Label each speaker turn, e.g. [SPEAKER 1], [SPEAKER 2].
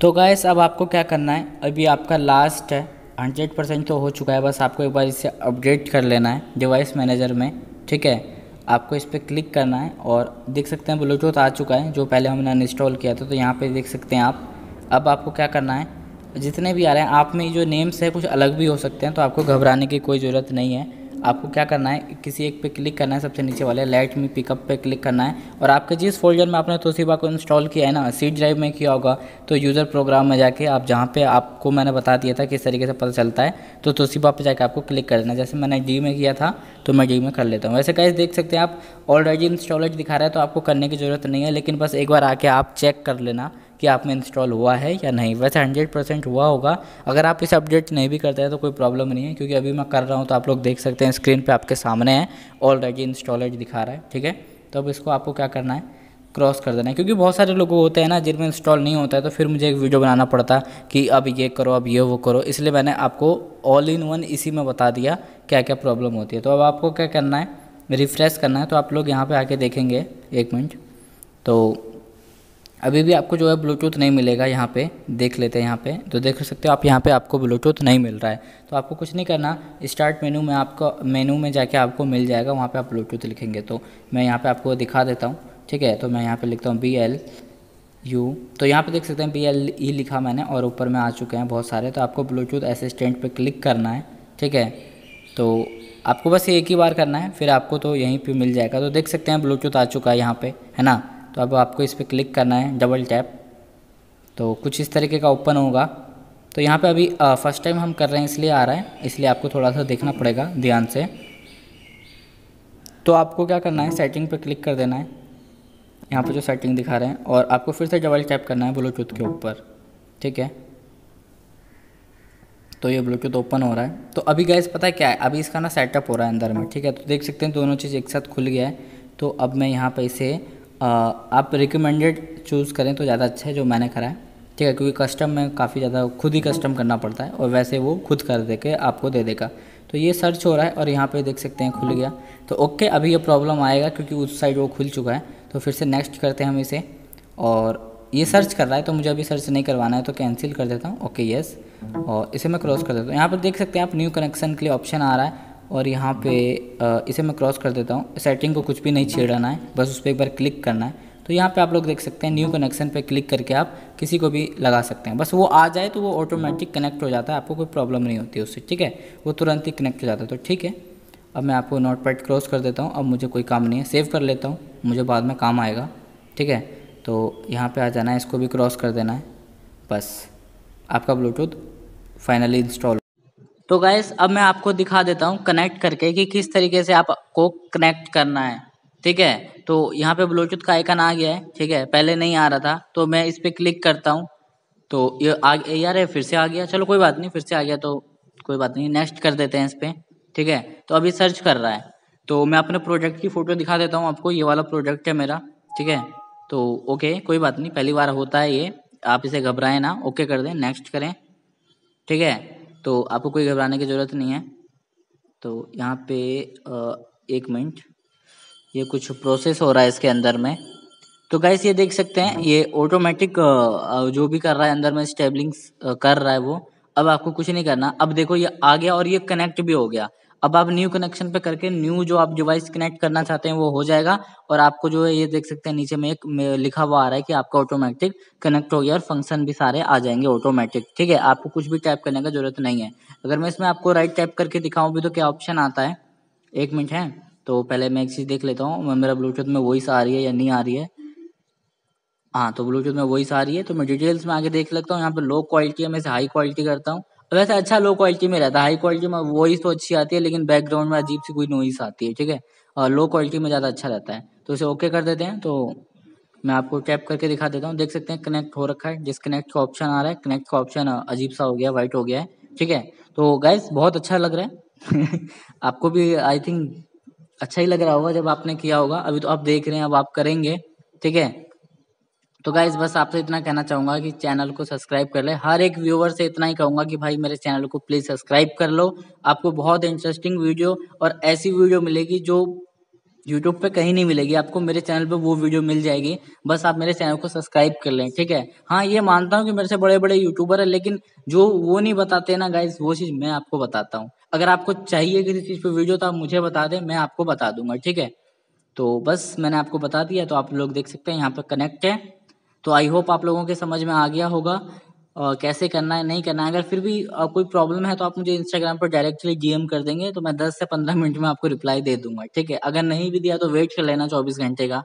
[SPEAKER 1] तो गैस अब आपको क्या करना है अभी आपका लास्ट है हंड्रेड परसेंट तो हो चुका है बस आपको एक बार इसे अपडेट कर लेना है डिवाइस मैनेजर में ठीक है आपको इस पर क्लिक करना है और देख सकते हैं ब्लूटूथ आ चुका है जो पहले हमने अनइंस्टॉल किया था तो यहाँ पर देख सकते हैं आप अब आपको क्या करना है जितने भी आ रहे हैं आप में जो नेम्स है कुछ अलग भी हो सकते हैं तो आपको घबराने की कोई ज़रूरत नहीं है आपको क्या करना है किसी एक पे क्लिक करना है सबसे नीचे वाले लाइट में पिकअप पे क्लिक करना है और आपके जिस फोल्डर में आपने तोसीबा को इंस्टॉल किया है ना सी ड्राइव में किया होगा तो यूज़र प्रोग्राम में जाके आप जहाँ पे आपको मैंने बता दिया था किस तरीके से पता चलता है तो तोसीबा पे जाके आपको क्लिक कर देना जैसे मैंने डी में किया था तो मैं डी में कर लेता हूँ वैसे कैसे देख सकते हैं आप ऑलरेडी इंस्टॉलेड दिखा रहा है तो आपको करने की ज़रूरत नहीं है लेकिन बस एक बार आके आप चेक कर लेना कि आप में इंस्टॉल हुआ है या नहीं वैसे हंड्रेड परसेंट हुआ होगा अगर आप इसे अपडेट नहीं भी करते हैं तो कोई प्रॉब्लम नहीं है क्योंकि अभी मैं कर रहा हूँ तो आप लोग देख सकते हैं स्क्रीन पर आपके सामने है ऑलरेडी इंस्टॉलेज दिखा रहा है ठीक है तो अब इसको आपको क्या करना है क्रॉस कर देना है क्योंकि बहुत सारे लोग होते हैं ना जिनमें इंस्टॉल नहीं होता है तो फिर मुझे एक वीडियो बनाना पड़ता कि अब ये करो अब ये वो करो इसलिए मैंने आपको ऑल इन वन इसी में बता दिया क्या क्या प्रॉब्लम होती है तो अब आपको क्या करना है रिफ़्रेश करना है तो आप लोग यहाँ पे आके देखेंगे एक मिनट तो अभी भी आपको जो है ब्लूटूथ नहीं मिलेगा यहाँ पे देख लेते हैं यहाँ पे तो देख सकते हो आप यहाँ पे आपको ब्लूटूथ नहीं मिल रहा है तो आपको कुछ नहीं करना स्टार्ट मेनू में आपको मेनू में जाके आपको मिल जाएगा वहाँ पे आप ब्लूटूथ लिखेंगे तो मैं यहाँ पे आपको दिखा देता हूँ ठीक है तो मैं यहाँ पर लिखता हूँ बी एल यू तो यहाँ पर देख सकते हैं बी एल ई लिखा मैंने और ऊपर में आ चुके हैं बहुत सारे तो आपको ब्लूटूथ असिस्टेंट पर क्लिक करना है ठीक है तो आपको बस एक ही बार करना है फिर आपको तो यहीं पर मिल जाएगा तो देख सकते हैं ब्लूटूथ आ चुका है यहाँ पर है ना तो अब आपको इस पर क्लिक करना है डबल टैप तो कुछ इस तरीके का ओपन होगा तो यहाँ पे अभी फ़र्स्ट टाइम हम कर रहे हैं इसलिए आ रहा है इसलिए आपको थोड़ा सा देखना पड़ेगा ध्यान से तो आपको क्या करना है सेटिंग पे क्लिक कर देना है यहाँ पे जो सेटिंग दिखा रहे हैं और आपको फिर से डबल टैप करना है ब्लूटूथ के ऊपर ठीक है तो ये ब्लूटूथ ओपन हो रहा है तो अभी गैस पता है क्या है अभी इसका ना सेटअप हो रहा है अंदर में ठीक है तो देख सकते हैं दोनों चीज़ एक साथ खुल गया है तो अब मैं यहाँ पर इसे आप रिकमेंडेड चूज़ करें तो ज़्यादा अच्छा है जो मैंने करा है ठीक है क्योंकि कस्टम में काफ़ी ज़्यादा खुद ही कस्टम करना पड़ता है और वैसे वो खुद कर दे के आपको दे देगा तो ये सर्च हो रहा है और यहाँ पे देख सकते हैं खुल गया तो ओके अभी ये प्रॉब्लम आएगा क्योंकि उस साइड वो खुल चुका है तो फिर से नेक्स्ट करते हैं हम इसे और ये सर्च कर रहा है तो मुझे अभी सर्च नहीं करवाना है तो कैंसिल कर देता हूँ ओके यस और इसे मैं क्रॉस कर देता हूँ यहाँ पर देख सकते हैं आप न्यू कनेक्शन के लिए ऑप्शन आ रहा है और यहाँ पे इसे मैं क्रॉस कर देता हूँ सेटिंग को कुछ भी नहीं छेड़ना है बस उस पर एक बार क्लिक करना है तो यहाँ पे आप लोग देख सकते हैं न्यू कनेक्शन पे क्लिक करके आप किसी को भी लगा सकते हैं बस वो आ जाए तो वो ऑटोमेटिक कनेक्ट हो जाता है आपको कोई प्रॉब्लम नहीं होती उससे ठीक है वो तुरंत ही कनेक्ट हो जाता है तो ठीक है अब मैं आपको नोट पैड क्रॉस कर देता हूँ अब मुझे कोई काम नहीं है सेव कर लेता हूँ मुझे बाद में काम आएगा ठीक है तो यहाँ पर आ जाना है इसको भी क्रॉस कर देना है बस आपका ब्लूटूथ फाइनली इंस्टॉल तो गाइस अब मैं आपको दिखा देता हूँ कनेक्ट करके कि किस तरीके से आपको कनेक्ट करना है ठीक है तो यहाँ पे ब्लूटूथ का आइकन आ गया है ठीक है पहले नहीं आ रहा था तो मैं इस पर क्लिक करता हूँ तो ये आ यार फिर से आ गया चलो कोई बात नहीं फिर से आ गया तो कोई बात नहीं नेक्स्ट कर देते हैं इस पर ठीक है तो अभी सर्च कर रहा है तो मैं अपने प्रोजेक्ट की फ़ोटो दिखा देता हूँ आपको ये वाला प्रोजेक्ट है मेरा ठीक है तो ओके कोई बात नहीं पहली बार होता है ये आप इसे घबराएं ना ओके कर दें नेक्स्ट करें ठीक है तो आपको कोई घबराने की ज़रूरत नहीं है तो यहाँ पे एक मिनट ये कुछ प्रोसेस हो रहा है इसके अंदर में तो गाइस ये देख सकते हैं ये ऑटोमेटिक जो भी कर रहा है अंदर में स्टेबलिंग कर रहा है वो अब आपको कुछ नहीं करना अब देखो ये आ गया और ये कनेक्ट भी हो गया अब आप न्यू कनेक्शन पे करके न्यू जो आप डिवाइस कनेक्ट करना चाहते हैं वो हो जाएगा और आपको जो है ये देख सकते हैं नीचे में एक लिखा हुआ आ रहा है कि आपका ऑटोमेटिक कनेक्ट हो गया और फंक्शन भी सारे आ जाएंगे ऑटोमेटिक ठीक है आपको कुछ भी टाइप करने का जरूरत नहीं है अगर मैं इसमें आपको राइट टाइप करके दिखाऊँ भी तो क्या ऑप्शन आता है एक मिनट है तो पहले मैं एक चीज़ देख लेता हूँ मेरा ब्लूटूथ में वॉइस आ रही है या नहीं आ रही है हाँ तो ब्लूटूथ में वॉइस आ रही है तो मैं डिटेल्स में आगे देख लेता हूँ यहाँ पे लो क्वालिटी है मैं इसे हाई क्वालिटी करता हूँ वैसे अच्छा लो क्वालिटी में रहता है हाई क्वालिटी में वॉइस तो अच्छी आती है लेकिन बैकग्राउंड में अजीब सी कोई नॉइस आती है ठीक है और लो क्वालिटी में ज़्यादा अच्छा रहता है तो इसे ओके कर देते हैं तो मैं आपको टैप करके दिखा देता हूँ देख सकते हैं कनेक्ट हो रखा है डिसकनेक्ट का ऑप्शन आ रहा है कनेक्ट का ऑप्शन अजीब सा हो गया वाइट हो गया है ठीक है तो गैस बहुत अच्छा लग रहा है आपको भी आई थिंक अच्छा ही लग रहा होगा जब आपने किया होगा अभी तो आप देख रहे हैं अब आप करेंगे ठीक है तो गाइज बस आपसे इतना कहना चाहूँगा कि चैनल को सब्सक्राइब कर ले हर एक व्यूवर से इतना ही कहूंगा कि भाई मेरे चैनल को प्लीज़ सब्सक्राइब कर लो आपको बहुत इंटरेस्टिंग वीडियो और ऐसी वीडियो मिलेगी जो यूट्यूब पे कहीं नहीं मिलेगी आपको मेरे चैनल पे वो वीडियो मिल जाएगी बस आप मेरे चैनल को सब्सक्राइब कर लें ठीक है हाँ ये मानता हूँ कि मेरे से बड़े बड़े यूट्यूबर है लेकिन जो वो नहीं बताते ना गाइज वो चीज़ मैं आपको बताता हूँ अगर आपको चाहिए किसी चीज़ पे वीडियो तो आप मुझे बता दें मैं आपको बता दूंगा ठीक है तो बस मैंने आपको बता दिया तो आप लोग देख सकते हैं यहाँ पर कनेक्ट है तो आई होप आप लोगों के समझ में आ गया होगा और कैसे करना है नहीं करना है अगर फिर भी कोई प्रॉब्लम है तो आप मुझे इंस्टाग्राम पर डायरेक्टली डीएम कर देंगे तो मैं दस से पंद्रह मिनट में आपको रिप्लाई दे दूंगा ठीक है अगर नहीं भी दिया तो वेट कर लेना चौबीस घंटे का